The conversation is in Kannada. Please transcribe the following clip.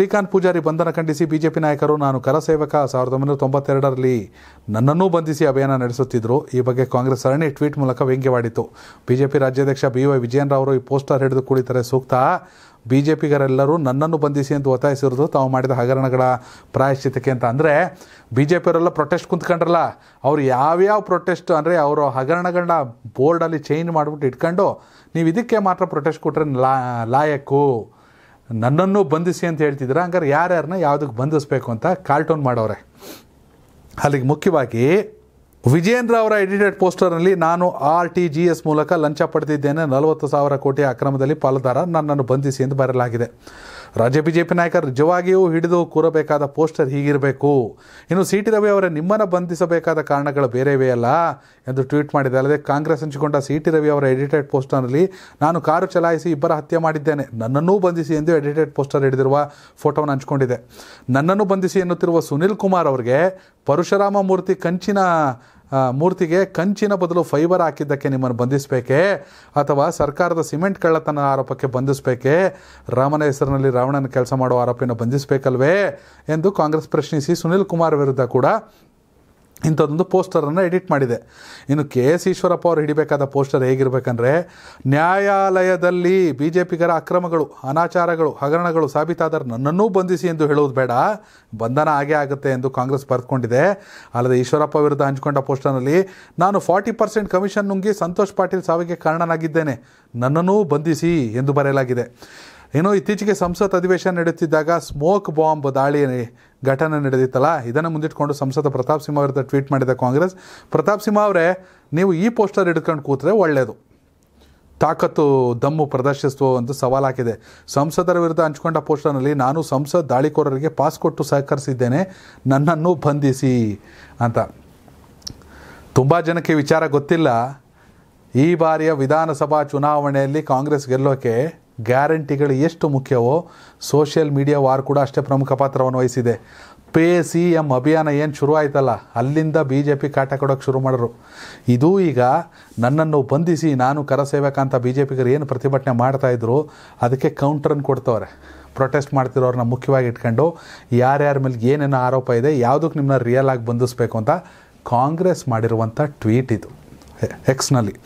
ಶ್ರೀಕಾಂತ್ ಪೂಜಾರಿ ಬಂಧನ ಖಂಡಿಸಿ ಬಿಜೆಪಿ ನಾಯಕರು ನಾನು ಕರಸೇವಕ ಸಾವಿರದ ಒಂಬೈನೂರ ತೊಂಬತ್ತೆರಡರಲ್ಲಿ ನನ್ನನ್ನೂ ಬಂಧಿಸಿ ಅಭಿಯಾನ ನಡೆಸುತ್ತಿದ್ದರು ಈ ಬಗ್ಗೆ ಕಾಂಗ್ರೆಸ್ ಸರಣಿ ಟ್ವೀಟ್ ಮೂಲಕ ವ್ಯಂಗ್ಯವಾಡಿತು ಬಿಜೆಪಿ ರಾಜ್ಯಾಧ್ಯಕ್ಷ ಬಿ ವೈ ವಿಜಯನ್ ಈ ಪೋಸ್ಟರ್ ಹಿಡಿದು ಕುಳಿತರೆ ಸೂಕ್ತ ಬಿಜೆಪಿಗರೆಲ್ಲರೂ ನನ್ನನ್ನು ಬಂಧಿಸಿ ಎಂದು ಒತ್ತಾಯಿಸಿರೋದು ತಾವು ಮಾಡಿದ ಹಗರಣಗಳ ಪ್ರಾಯಶ್ಚಿತಕ್ಕೆ ಅಂತ ಅಂದರೆ ಬಿ ಜೆ ಪಿಯವರೆಲ್ಲ ಪ್ರೊಟೆಸ್ಟ್ ಕುಂತ್ಕೊಂಡ್ರಲ್ಲ ಅವ್ರು ಯಾವ್ಯಾವ ಪ್ರೊಟೆಸ್ಟ್ ಅಂದರೆ ಅವರು ಹಗರಣಗಳನ್ನ ಬೋರ್ಡಲ್ಲಿ ಚೇಂಜ್ ಮಾಡಿಬಿಟ್ಟು ಇಟ್ಕೊಂಡು ನೀವು ಇದಕ್ಕೆ ಮಾತ್ರ ಪ್ರೊಟೆಸ್ಟ್ ಕೊಟ್ಟರೆ ಲಾ ಲಾಯಕ್ಕು ನನ್ನನ್ನು ಬಂಧಿಸಿ ಅಂತ ಹೇಳ್ತಿದ್ದೀರ ಹಂಗಾರೆ ಯಾರ್ಯಾರನ್ನ ಯಾವುದಕ್ಕೆ ಬಂಧಿಸಬೇಕು ಅಂತ ಕಾರ್ಟೂನ್ ಮಾಡೋರೆ ಅಲ್ಲಿಗೆ ಮುಖ್ಯವಾಗಿ ವಿಜೇಂದ್ರ ಅವರ ಎಡಿಟೆಡ್ ಪೋಸ್ಟರ್ನಲ್ಲಿ ನಾನು ಆರ್ ಟಿ ಜಿ ಎಸ್ ಮೂಲಕ ಲಂಚ ಪಡೆದಿದ್ದೇನೆ ನಲವತ್ತು ಸಾವಿರ ಕೋಟಿ ಅಕ್ರಮದಲ್ಲಿ ಪಾಲುದಾರ ನನ್ನನ್ನು ಬಂಧಿಸಿ ಎಂದು ಬರೆಯಲಾಗಿದೆ ರಾಜ್ಯ ಬಿಜೆಪಿ ನಾಯಕರು ನಿಜವಾಗಿಯೂ ಹಿಡಿದು ಕೂರಬೇಕಾದ ಪೋಸ್ಟರ್ ಹೀಗಿರಬೇಕು ಇನ್ನು ಸಿ ಟಿ ರವಿ ಅವರ ನಿಮ್ಮನ್ನು ಬಂಧಿಸಬೇಕಾದ ಕಾರಣಗಳು ಬೇರೆವೆಯಲ್ಲ ಅಲ್ಲ ಎಂದು ಟ್ವೀಟ್ ಮಾಡಿದೆ ಅಲ್ಲದೆ ಕಾಂಗ್ರೆಸ್ ಹಂಚಿಕೊಂಡ ಸಿ ಟಿ ರವಿ ಅವರ ಎಡಿಟೆಡ್ ಪೋಸ್ಟರ್ನಲ್ಲಿ ನಾನು ಕಾರು ಚಲಾಯಿಸಿ ಇಬ್ಬರ ಹತ್ಯೆ ಮಾಡಿದ್ದೇನೆ ನನ್ನನ್ನೂ ಬಂಧಿಸಿ ಎಂದು ಎಡಿಟೆಡ್ ಪೋಸ್ಟರ್ ಹಿಡಿದಿರುವ ಫೋಟೋವನ್ನು ಹಂಚಿಕೊಂಡಿದೆ ನನ್ನನ್ನು ಬಂಧಿಸಿ ಎನ್ನುತ್ತಿರುವ ಸುನಿಲ್ ಕುಮಾರ್ ಅವರಿಗೆ ಪರಶುರಾಮ ಮೂರ್ತಿ ಕಂಚಿನ ಮೂರ್ತಿಗೆ ಕಂಚಿನ ಬದಲು ಫೈಬರ್ ಹಾಕಿದ್ದಕ್ಕೆ ನಿಮ್ಮನ್ನು ಬಂಧಿಸಬೇಕೆ ಅಥವಾ ಸರ್ಕಾರದ ಸಿಮೆಂಟ್ ಕಳ್ಳತನ ಆರೋಪಕ್ಕೆ ಬಂಧಿಸಬೇಕೆ ರಾಮನ ಹೆಸರಿನಲ್ಲಿ ರಾವಣನ ಕೆಲಸ ಮಾಡುವ ಆರೋಪಿಯನ್ನು ಬಂಧಿಸಬೇಕಲ್ವೇ ಎಂದು ಕಾಂಗ್ರೆಸ್ ಪ್ರಶ್ನಿಸಿ ಸುನಿಲ್ ಕುಮಾರ್ ವಿರುದ್ಧ ಕೂಡ ಇಂಥದ್ದೊಂದು ಪೋಸ್ಟರನ್ನು ಎಡಿಟ್ ಮಾಡಿದೆ ಇನ್ನು ಕೆ ಎಸ್ ಈಶ್ವರಪ್ಪ ಅವರು ಹಿಡಿಬೇಕಾದ ಪೋಸ್ಟರ್ ಹೇಗಿರಬೇಕಂದ್ರೆ ನ್ಯಾಯಾಲಯದಲ್ಲಿ ಬಿ ಜೆ ಪಿಗರ ಅಕ್ರಮಗಳು ಅನಾಚಾರಗಳು ಹಗರಣಗಳು ಸಾಬೀತಾದರೆ ನನ್ನನ್ನೂ ಬಂಧಿಸಿ ಎಂದು ಹೇಳುವುದು ಬೇಡ ಬಂಧನ ಆಗೇ ಆಗುತ್ತೆ ಎಂದು ಕಾಂಗ್ರೆಸ್ ಬರೆದುಕೊಂಡಿದೆ ಅಲ್ಲದೆ ಈಶ್ವರಪ್ಪ ವಿರುದ್ಧ ಹಂಚಿಕೊಂಡ ಪೋಸ್ಟರ್ನಲ್ಲಿ ನಾನು ಫಾರ್ಟಿ ಪರ್ಸೆಂಟ್ ಕಮಿಷನ್ ನುಂಗಿ ಸಂತೋಷ್ ಪಾಟೀಲ್ ಸಾವಿಗೆ ಕಾರಣನಾಗಿದ್ದೇನೆ ನನ್ನನ್ನೂ ಬಂಧಿಸಿ ಎಂದು ಬರೆಯಲಾಗಿದೆ ಏನೋ ಇತ್ತೀಚೆಗೆ ಸಂಸತ್ ಅಧಿವೇಶನ ನಡೆಯುತ್ತಿದ್ದಾಗ ಸ್ಮೋಕ್ ಬಾಂಬ್ ದಾಳಿ ಘಟನೆ ನಡೆದಿತ್ತಲ್ಲ ಇದನ್ನು ಮುಂದಿಟ್ಕೊಂಡು ಸಂಸದ ಪ್ರತಾಪ್ ಸಿಂಹ ವಿರುದ್ಧ ಟ್ವೀಟ್ ಮಾಡಿದ ಕಾಂಗ್ರೆಸ್ ಪ್ರತಾಪ್ ಸಿಂಹ ಅವರೇ ನೀವು ಈ ಪೋಸ್ಟರ್ ಹಿಡ್ಕೊಂಡು ಕೂತ್ರೆ ಒಳ್ಳೆಯದು ತಾಕತ್ತು ದಮ್ಮು ಪ್ರದರ್ಶಿಸುವ ಒಂದು ಸವಾಲು ಹಾಕಿದೆ ಸಂಸದರ ವಿರುದ್ಧ ಹಂಚಿಕೊಂಡ ಪೋಸ್ಟರ್ನಲ್ಲಿ ನಾನು ಸಂಸತ್ ದಾಳಿಕೋರರಿಗೆ ಪಾಸ್ ಕೊಟ್ಟು ಸಹಕರಿಸಿದ್ದೇನೆ ನನ್ನನ್ನು ಬಂಧಿಸಿ ಅಂತ ತುಂಬ ಜನಕ್ಕೆ ವಿಚಾರ ಗೊತ್ತಿಲ್ಲ ಈ ಬಾರಿಯ ವಿಧಾನಸಭಾ ಚುನಾವಣೆಯಲ್ಲಿ ಕಾಂಗ್ರೆಸ್ ಗೆಲ್ಲೋಕೆ ಗ್ಯಾರಂಟಿಗಳು ಎಷ್ಟು ಮುಖ್ಯವೋ ಸೋಷಿಯಲ್ ಮೀಡಿಯಾ ವಾರ್ ಕೂಡ ಅಷ್ಟೇ ಪ್ರಮುಖ ಪಾತ್ರವನ್ನು ವಹಿಸಿದೆ ಪೇ ಸಿ ಎಮ್ ಅಭಿಯಾನ ಏನು ಶುರು ಆಯ್ತಲ್ಲ ಅಲ್ಲಿಂದ ಬಿ ಜೆ ಪಿ ಕಾಟ ಕೊಡೋಕ್ಕೆ ಶುರು ಮಾಡಿದ್ರು ಇದು ಈಗ ನನ್ನನ್ನು ಬಂಧಿಸಿ ನಾನು ಕರಸೇವಕಂತ ಬಿ ಜೆ ಪಿಗರು ಏನು ಪ್ರತಿಭಟನೆ ಮಾಡ್ತಾಯಿದ್ರು ಅದಕ್ಕೆ ಕೌಂಟ್ರನ್ನು ಕೊಡ್ತವ್ರೆ ಪ್ರೊಟೆಸ್ಟ್ ಮಾಡ್ತಿರೋರನ್ನ ಮುಖ್ಯವಾಗಿ ಇಟ್ಕೊಂಡು ಯಾರ್ಯಾರ ಮೇಲೆ ಏನೇನು ಆರೋಪ ಇದೆ ಯಾವುದಕ್ಕೆ ನಿಮ್ಮನ್ನ ರಿಯಲ್ ಆಗಿ ಬಂಧಿಸಬೇಕು ಅಂತ ಕಾಂಗ್ರೆಸ್ ಮಾಡಿರುವಂಥ ಟ್ವೀಟ್ ಇದು ಎಕ್ಸ್ನಲ್ಲಿ